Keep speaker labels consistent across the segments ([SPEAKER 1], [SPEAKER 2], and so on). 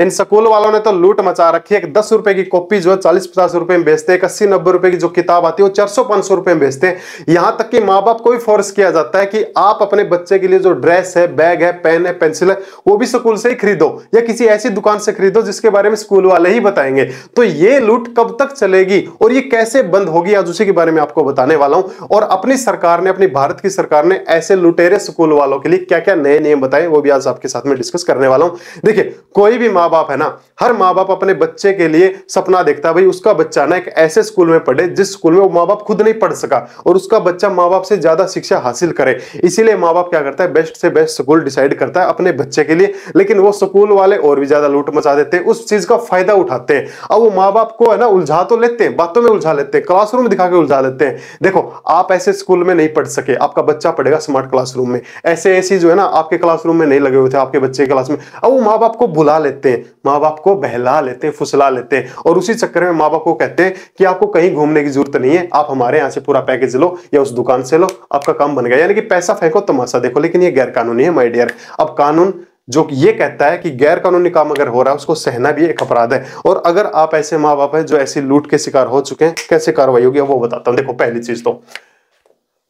[SPEAKER 1] in school वालों ने तो लूट मचा रखी है दस रुपए की कॉपी जो है चालीस पचास रुपए में बेचते हैं अस्सी नब्बे रुपए की जो किताब आती है वो चार सौ पांच सौ रुपए में बेचते हैं यहां तक कि माँ बाप को भी फोर्स किया जाता है कि आप अपने बच्चे के लिए जो ड्रेस है बैग है पेन है पेंसिल है वो भी स्कूल से ही खरीदो या किसी ऐसी दुकान से खरीदो जिसके बारे में स्कूल वाले ही बताएंगे तो ये लूट कब तक चलेगी और ये कैसे बंद होगी आज उसी के बारे में आपको बताने वाला हूं और अपनी सरकार ने अपनी भारत की सरकार ने ऐसे लुटेरे स्कूल वालों के लिए क्या क्या नए नियम बताए वो भी आज आपके साथ में डिस्कस करने वाला हूं देखिये कोई भी माँ माँ बाप है ना हर माँ बाप अपने बच्चे के लिए सपना देखता है भाई उसका बच्चा ना एक ऐसे स्कूल में पढ़े जिस स्कूल में वो माँ बाप खुद नहीं पढ़ सका और उसका बच्चा माँ बाप से ज्यादा शिक्षा हासिल करे इसीलिए माँ बाप क्या करता है बेस्ट से बेस्ट स्कूल डिसाइड करता है अपने बच्चे के लिए लेकिन वो स्कूल वाले और भी ज्यादा लूट मचा देते हैं उस चीज का फायदा उठाते हैं अब वो माँ बाप को है ना उलझा तो लेते हैं बातों में उलझा लेते हैं क्लासरूम दिखा के उलझा लेते हैं देखो आप ऐसे स्कूल में नहीं पढ़ सके आपका बच्चा पढ़ेगा स्मार्ट क्लासरूम में ऐसे ऐसी जो है ना आपके क्लासरूम में नहीं लगे हुए थे आपके बच्चे क्लास में अब वो माँ बाप को बुला लेते हैं हैं माँ बाप को बहला लेते हैं फुसला लेते हैं और उसी चक्कर में माँ बाप को कहते हैं कि आपको कहीं घूमने की जरूरत नहीं है आप हमारे यहाँ से पूरा पैकेज लो या उस दुकान से लो आपका काम बन गया यानी कि पैसा फेंको तमाशा देखो लेकिन ये गैर कानूनी है माई डियर अब कानून जो ये कहता है कि गैर कानूनी काम अगर हो रहा है उसको सहना भी एक अपराध है और अगर आप ऐसे माँ बाप हैं जो ऐसी लूट के शिकार हो चुके हैं कैसे कार्रवाई होगी वो बताता हूँ देखो पहली चीज तो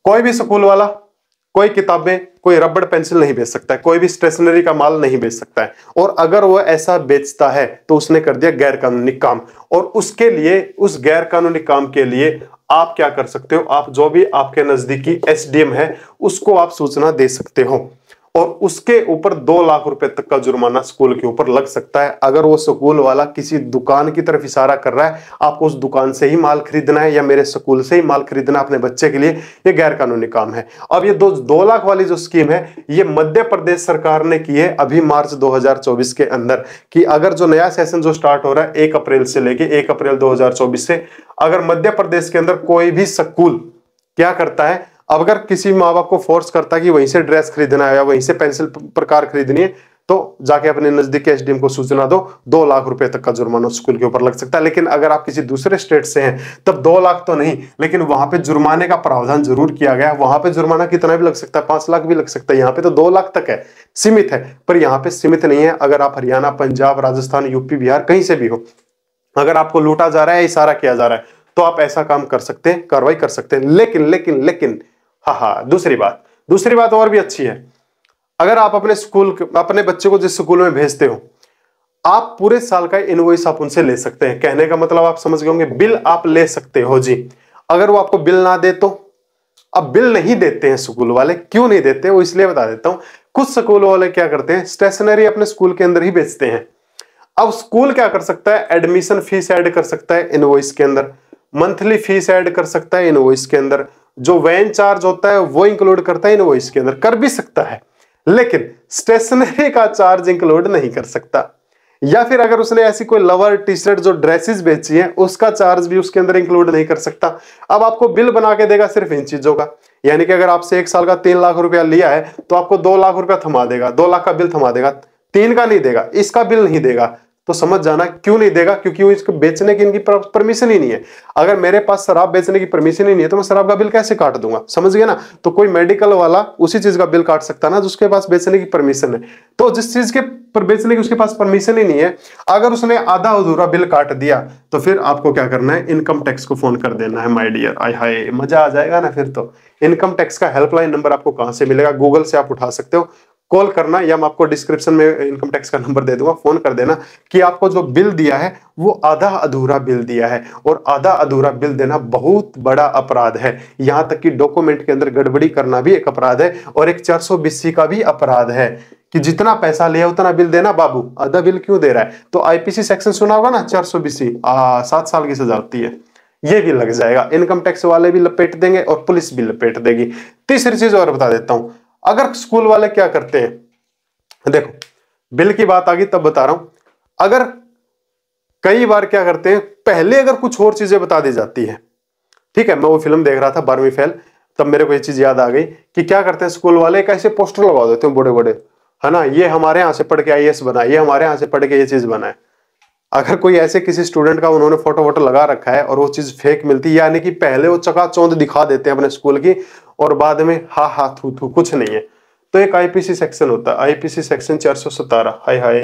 [SPEAKER 1] कोई भी स्कूल वाला कोई किताबें कोई रबड़ पेंसिल नहीं बेच सकता है कोई भी स्टेशनरी का माल नहीं बेच सकता है और अगर वह ऐसा बेचता है तो उसने कर दिया गैर कानूनी काम और उसके लिए उस गैर कानूनी काम के लिए आप क्या कर सकते हो आप जो भी आपके नजदीकी एसडीएम है उसको आप सूचना दे सकते हो और उसके ऊपर दो लाख रुपए तक का जुर्माना स्कूल के ऊपर लग सकता है अगर वो स्कूल वाला किसी दुकान की तरफ इशारा कर रहा है आपको उस दुकान से ही माल खरीदना है या मेरे स्कूल से ही माल खरीदना अपने बच्चे के लिए ये गैर कानूनी काम है अब ये दो दो लाख वाली जो स्कीम है ये मध्य प्रदेश सरकार ने की है अभी मार्च दो के अंदर कि अगर जो नया सेशन जो स्टार्ट हो रहा है एक अप्रैल से लेके एक अप्रैल दो से अगर मध्य प्रदेश के अंदर कोई भी स्कूल क्या करता है अब अगर किसी माँ बाप को फोर्स करता कि वहीं से ड्रेस खरीदना है या वहीं से पेंसिल प्रकार खरीदनी है तो जाके अपने नजदीकी एसडीएम को सूचना दो दो लाख रुपए तक का जुर्माना स्कूल के ऊपर लग सकता है लेकिन अगर आप किसी दूसरे स्टेट से हैं तब दो लाख तो नहीं लेकिन वहां पे जुर्माने का प्रावधान जरूर किया गया है वहां पे जुर्माना कितना भी लग सकता है पांच लाख भी लग सकता है यहाँ पे तो दो लाख तक है सीमित है पर यहाँ पे सीमित नहीं है अगर आप हरियाणा पंजाब राजस्थान यूपी बिहार कहीं से भी हो अगर आपको लूटा जा रहा है इशारा किया जा रहा है तो आप ऐसा काम कर सकते हैं कार्रवाई कर सकते हैं लेकिन लेकिन लेकिन हाँ हाँ दूसरी बात दूसरी बात और भी अच्छी है अगर आप अपने स्कूल अपने बच्चे को जिस स्कूल में भेजते हो आप पूरे साल का इनवॉइस आप उनसे ले सकते हैं कहने का मतलब आप समझ गए होंगे बिल आप ले सकते हो जी अगर वो आपको बिल ना दे तो अब बिल नहीं देते हैं स्कूल वाले क्यों नहीं देते वो इसलिए बता देता हूं कुछ स्कूल वाले क्या करते हैं स्टेशनरी अपने स्कूल के अंदर ही बेचते हैं अब स्कूल क्या कर सकता है एडमिशन फीस एड कर सकता है इनवॉइस के अंदर मंथली फीस ऐड कर सकता है इनवॉइस के अंदर जो वैन चार्ज होता है वो इंक्लूड करता है इनवॉइस के अंदर कर भी सकता है लेकिन स्टेशनरी का चार्ज इंक्लूड नहीं कर सकता या फिर अगर उसने ऐसी कोई लवर टी शर्ट जो ड्रेसेस बेची है उसका चार्ज भी उसके अंदर इंक्लूड नहीं कर सकता अब आपको बिल बना के देगा सिर्फ इन चीजों का यानी कि अगर आपसे एक साल का तीन लाख रुपया लिया है तो आपको दो लाख रुपया थमा देगा दो लाख का बिल थमा देगा तीन का नहीं देगा इसका बिल नहीं देगा तो समझ जाना क्यों नहीं देगा क्योंकि वो इसको बेचने की इनकी परमिशन ही नहीं है अगर मेरे पास शराब बेचने की परमिशन ही नहीं है तो मैं शराब का बिल कैसे काट दूंगा समझ गया ना तो कोई मेडिकल वाला उसी चीज का बिल काट सकता ना जिसके पास बेचने की परमिशन है तो जिस चीज के पर बेचने की उसके पास परमिशन ही नहीं है अगर उसने आधा अधूरा बिल काट दिया तो फिर आपको क्या करना है इनकम टैक्स को फोन कर देना है माई डियर आई हाई मजा आ जाएगा ना फिर तो इनकम टैक्स का हेल्पलाइन नंबर आपको कहां से मिलेगा गूगल से आप उठा सकते हो कॉल करना या मैं आपको डिस्क्रिप्शन में इनकम टैक्स का नंबर दे दूंगा फोन कर देना कि आपको जो बिल दिया है वो आधा अधूरा बिल दिया है और आधा अधूरा बिल देना बहुत बड़ा अपराध है यहाँ तक कि डॉक्यूमेंट के अंदर गड़बड़ी करना भी एक अपराध है और एक चार सौ का भी अपराध है कि जितना पैसा लिया उतना बिल देना बाबू आधा बिल क्यों दे रहा है तो आईपीसी सेक्शन सुना होगा ना चार सौ बीसी सात साल की सजा होती है ये भी लग जाएगा इनकम टैक्स वाले भी लपेट देंगे और पुलिस भी लपेट देगी तीसरी चीज और बता देता हूं अगर स्कूल वाले क्या करते हैं देखो बिल की बात आ गई तब बता रहा हूं अगर कई बार क्या करते हैं पहले अगर कुछ और चीजें बता दी जाती है ठीक है मैं वो फिल्म देख रहा था बारहवीं फेल तब मेरे को ये चीज याद आ गई कि क्या करते हैं स्कूल वाले कैसे पोस्टर लगा देते हैं बड़े बड़े है ना ये हमारे यहां से पढ़ के आई बना ये हमारे यहां से पढ़ के ये चीज बना है अगर कोई ऐसे किसी स्टूडेंट का उन्होंने फोटो वोटो लगा रखा है और वो चीज़ फेक मिलती है यानी कि पहले वो चकाचौंध दिखा देते हैं अपने स्कूल की और बाद में हा हा थू थू कुछ नहीं है तो एक आईपीसी सेक्शन होता है आईपीसी सेक्शन चार सौ सतारह हाय हाय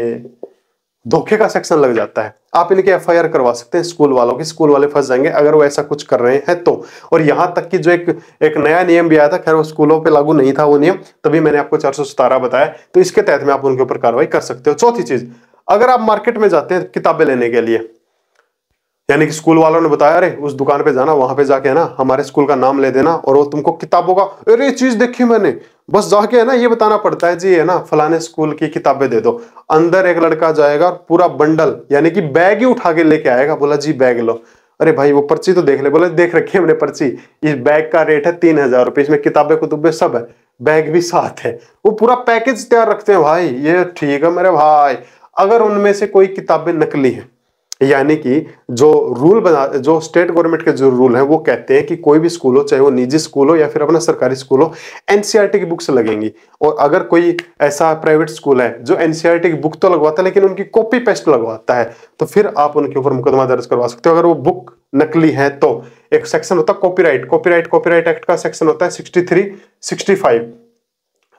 [SPEAKER 1] धोखे का सेक्शन लग जाता है आप इनके एफ करवा सकते हैं स्कूल वालों की स्कूल वाले फंस जाएंगे अगर वो ऐसा कुछ कर रहे हैं तो और यहाँ तक कि जो एक एक नया नियम भी आया था खैर वो स्कूलों पे लागू नहीं था वो नियम तभी मैंने आपको चार बताया तो इसके तहत में आप उनके ऊपर कार्रवाई कर सकते हो चौथी चीज अगर आप मार्केट में जाते हैं किताबें लेने के लिए यानी कि स्कूल वालों ने बताया अरे उस दुकान पे जाना वहां पे जाके है ना हमारे स्कूल का नाम ले देना और वो तुमको किताबों का अरे चीज देखी मैंने बस जाके है ना ये बताना पड़ता है जी है ना फलाने स्कूल की किताबें दे दो अंदर एक लड़का जाएगा और पूरा बंडल यानी कि बैग ही उठा के लेके आएगा बोला जी बैग लो अरे भाई वो पर्ची तो देख ले बोले देख रखी है हमने पर्ची इस बैग का रेट है तीन हजार रुपये इसमें किताबें कुतुबे सब है बैग भी साथ है वो पूरा पैकेज तैयार रखते हैं भाई ये ठीक है मेरे भाई अगर उनमें से कोई किताबें नकली हैं यानी कि जो रूल बना जो स्टेट गवर्नमेंट के जो रूल हैं वो कहते हैं कि कोई भी स्कूल हो चाहे वो निजी स्कूल हो या फिर अपना सरकारी स्कूल हो एनसीईआरटी e की बुक्स लगेंगी और अगर कोई ऐसा प्राइवेट स्कूल है जो एनसीईआरटी e की बुक तो लगवाता है लेकिन उनकी कॉपी पेस्ट लगवाता है तो फिर आप उनके ऊपर मुकदमा दर्ज करवा सकते हो अगर वो बुक नकली है तो एक सेक्शन होता है राइट कॉपी राइट एक्ट का सेक्शन होता है सिक्सटी थ्री सिक्सटी फाइव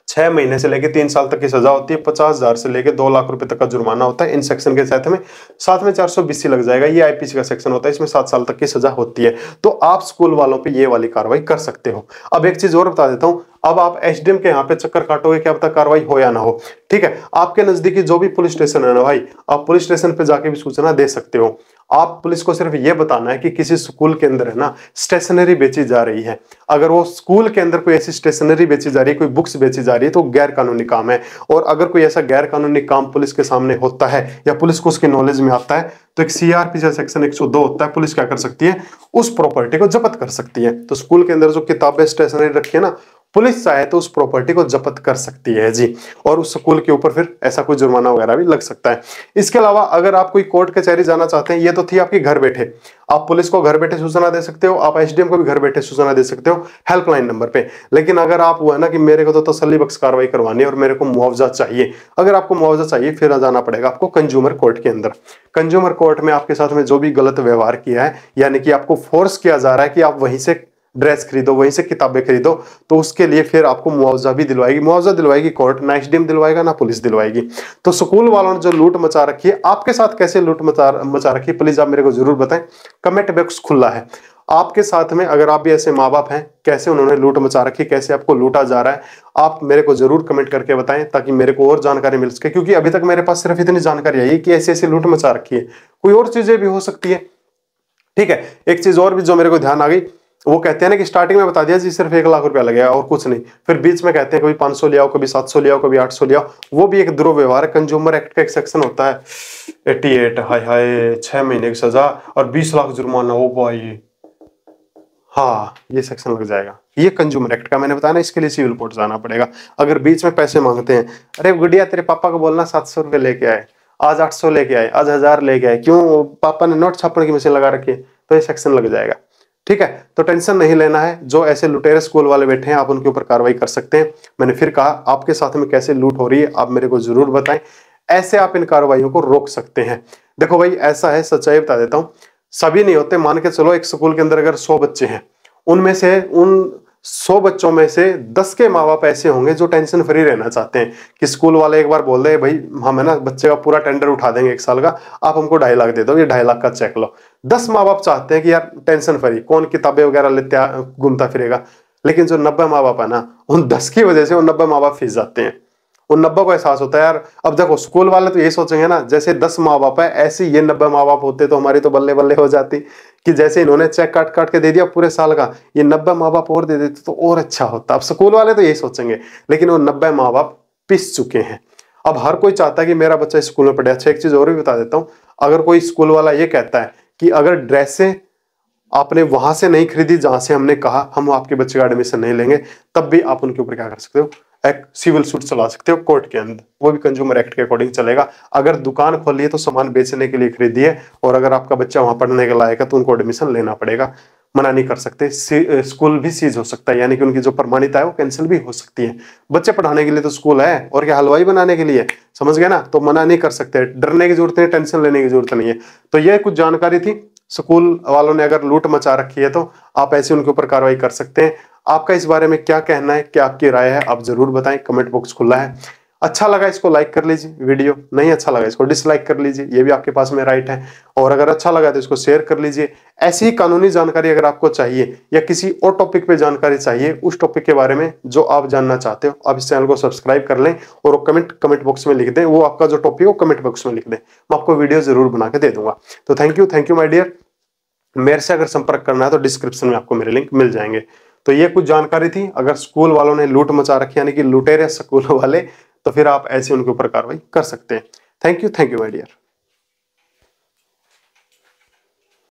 [SPEAKER 1] छह महीने से लेकर तीन साल तक की सजा होती है पचास हजार से लेकर दो लाख रुपए तक का जुर्माना होता है इन सेक्शन के साथ में साथ में चार सौ बीस लग जाएगा ये आईपीसी का सेक्शन होता है इसमें सात साल तक की सजा होती है तो आप स्कूल वालों पर ये वाली कार्रवाई कर सकते हो अब एक चीज और बता देता हूँ अब आप एसडीएम के यहाँ पे चक्कर काटोगे कि अब तक कार्रवाई हो या ना हो ठीक है आपके नजदीकी जो भी पुलिस स्टेशन है ना भाई आप पुलिस स्टेशन पे जाके भी सूचना दे सकते हो आप पुलिस को सिर्फ ये बताना है कि किसी स्कूल के अंदर है ना स्टेशनरी बेची जा रही है अगर वो स्कूल के अंदर कोई ऐसी स्टेशनरी बेची जा रही है कोई बुक्स बेची जा रही है तो गैर कानूनी काम है और अगर कोई ऐसा गैर कानूनी काम पुलिस के सामने होता है या पुलिस को उसके नॉलेज में आता है तो एक सीआरपी का सेक्शन 102 होता है पुलिस क्या कर सकती है उस प्रॉपर्टी को जब्त कर सकती है तो स्कूल के अंदर जो किताबें स्टेशनरी रखी है ना पुलिस चाहे तो उस प्रॉपर्टी को जब्त कर सकती है जी और उस स्कूल के ऊपर फिर ऐसा कोई जुर्माना वगैरह भी लग सकता है इसके अलावा अगर आप कोई कोर्ट कचहरी जाना चाहते हैं ये तो थी आपकी घर बैठे आप पुलिस को घर बैठे सूचना दे सकते हो आप एसडीएम को भी घर बैठे सूचना दे सकते हो हेल्पलाइन नंबर पे लेकिन अगर आप वो है ना कि मेरे को तो तसली बख्श कार्रवाई करवानी है और मेरे को मुआवजा चाहिए अगर आपको मुआवजा चाहिए फिर जाना पड़ेगा आपको कंज्यूमर कोर्ट के अंदर कंज्यूमर कोर्ट में आपके साथ में जो भी गलत व्यवहार किया है यानी कि आपको फोर्स किया जा रहा है कि आप वहीं से ड्रेस खरीदो वहीं से किताबें खरीदो तो उसके लिए फिर आपको मुआवजा भी दिलवाएगी मुआवजा दिलवाएगी कोर्ट ना एच दिलवाएगा ना पुलिस दिलवाएगी तो स्कूल वालों ने जो लूट मचा रखी है आपके साथ कैसे लूट मचा मचा रखी है प्लीज आप मेरे को जरूर बताएं कमेंट बॉक्स खुला है आपके साथ में अगर आप भी ऐसे माँ बाप हैं कैसे उन्होंने लूट मचा रखी कैसे आपको लूटा जा रहा है आप मेरे को जरूर कमेंट करके बताएं ताकि मेरे को और जानकारी मिल सके क्योंकि अभी तक मेरे पास सिर्फ इतनी जानकारी आई है कि ऐसी ऐसी लूट मचा रखी है कोई और चीजें भी हो सकती है ठीक है एक चीज और भी जो मेरे को ध्यान आ गई वो कहते हैं ना कि स्टार्टिंग में बता दिया जी सिर्फ एक लाख रुपया लगेगा और कुछ नहीं फिर बीच में कहते हैं कभी पांच सौ लिया कभी सात सौ लिया कभी आठ सौ लिया वो भी एक दुर्व्यवहार है कंज्यूमर एक्ट का एक सेक्शन होता है एट्टी एट हाय हाय छह महीने की सजा और बीस लाख जुर्माना हो पाई हाँ ये सेक्शन लग जाएगा ये कंज्यूमर एक्ट का मैंने बताया ना इसके लिए सिविल कोर्ट जाना पड़ेगा अगर बीच में पैसे मांगते हैं अरे गुडिया तेरे पापा को बोलना सात सौ रुपये लेके आए आज आठ सौ लेके आए आज हजार लेके आए क्यों पापा ने नोट छापने की मशीन लगा रखी है तो ये सेक्शन लग जाएगा ठीक है तो टेंशन नहीं लेना है जो ऐसे लुटेरे स्कूल वाले बैठे हैं आप उनके ऊपर कार्रवाई कर सकते हैं मैंने फिर कहा आपके साथ में कैसे लूट हो रही है आप मेरे को जरूर बताएं ऐसे आप इन कार्रवाइयों को रोक सकते हैं देखो भाई ऐसा है सच्चाई बता देता हूं सभी नहीं होते मान के चलो एक स्कूल के अंदर अगर सौ बच्चे हैं उनमें से उन सौ बच्चों में से दस के माँ बाप ऐसे होंगे जो टेंशन फ्री रहना चाहते हैं कि स्कूल वाले एक बार बोल रहे भाई हम है ना बच्चे का पूरा टेंडर उठा देंगे एक साल का आप हमको ढाई लाख दे दो ये ढाई लाख का चेक लो दस माँ बाप चाहते हैं कि यार टेंशन फ्री कौन किताबें वगैरह लेते घूमता फिरेगा लेकिन जो नब्बे माँ बाप है ना उन दस की वजह से उन नब्बे माँ बाप फीस जाते हैं वो नब्बे को एहसास होता है यार अब देखो स्कूल वाले तो ये सोचेंगे ना जैसे दस माँ बाप है ऐसे ये नब्बे माँ बाप होते तो हमारी तो बल्ले बल्ले हो जाती कि जैसे इन्होंने चेक काट काट के दे दिया पूरे साल का ये नब्बे माँ बाप और दे देते तो और अच्छा होता अब स्कूल वाले तो यही सोचेंगे लेकिन वो नब्बे माँ बाप पिस चुके हैं अब हर कोई चाहता है कि मेरा बच्चा स्कूल में पढ़े अच्छा एक चीज़ और भी बता देता हूँ अगर कोई स्कूल वाला ये कहता है कि अगर ड्रेसें आपने वहां से नहीं खरीदी जहां से हमने कहा हम आपके बच्चे का एडमिशन नहीं लेंगे तब भी आप उनके ऊपर क्या कर सकते हो एक सिविल सूट चला सकते हो कोर्ट के अंदर वो भी कंज्यूमर एक्ट के अकॉर्डिंग चलेगा अगर दुकान खोली है तो सामान बेचने के लिए खरीदिए और अगर आपका बच्चा वहां पढ़ने के लायक है तो उनको एडमिशन लेना पड़ेगा मना नहीं कर सकते स्कूल भी सीज हो सकता है यानी कि उनकी जो प्रमाणिता है वो कैंसिल भी हो सकती है बच्चे पढ़ाने के लिए तो स्कूल है और क्या हलवाई बनाने के लिए समझ गए ना तो मना नहीं कर सकते डरने की जरूरत है टेंशन लेने की जरूरत नहीं है तो यह कुछ जानकारी थी स्कूल वालों ने अगर लूट मचा रखी है तो आप ऐसे उनके ऊपर कार्रवाई कर सकते हैं आपका इस बारे में क्या कहना है क्या आपकी राय है आप जरूर बताएं कमेंट बॉक्स खुला है अच्छा लगा इसको लाइक कर लीजिए वीडियो नहीं अच्छा लगा इसको डिसलाइक कर लीजिए ये भी आपके पास में राइट है और अगर अच्छा लगा तो इसको शेयर कर लीजिए ऐसी ही कानूनी जानकारी अगर आपको चाहिए या किसी और टॉपिक पे जानकारी चाहिए उस टॉपिक के बारे में जो आप जानना चाहते हो आप इस चैनल को सब्सक्राइब कर लें और कमेंट कमेंट बॉक्स में लिख दें वो आपका जो टॉपिक हो कमेंट बॉक्स में लिख दें मैं आपको वीडियो जरूर बना के दे दूंगा तो thank you thank you my dear मेरे से अगर संपर्क करना है तो डिस्क्रिप्शन में आपको मेरे लिंक मिल जाएंगे तो ये कुछ जानकारी थी अगर स्कूल वालों ने लूट मचा रखी यानी कि लुटेरे स्कूल वाले तो फिर आप ऐसे उनके ऊपर कार्रवाई कर सकते हैं thank you thank you my dear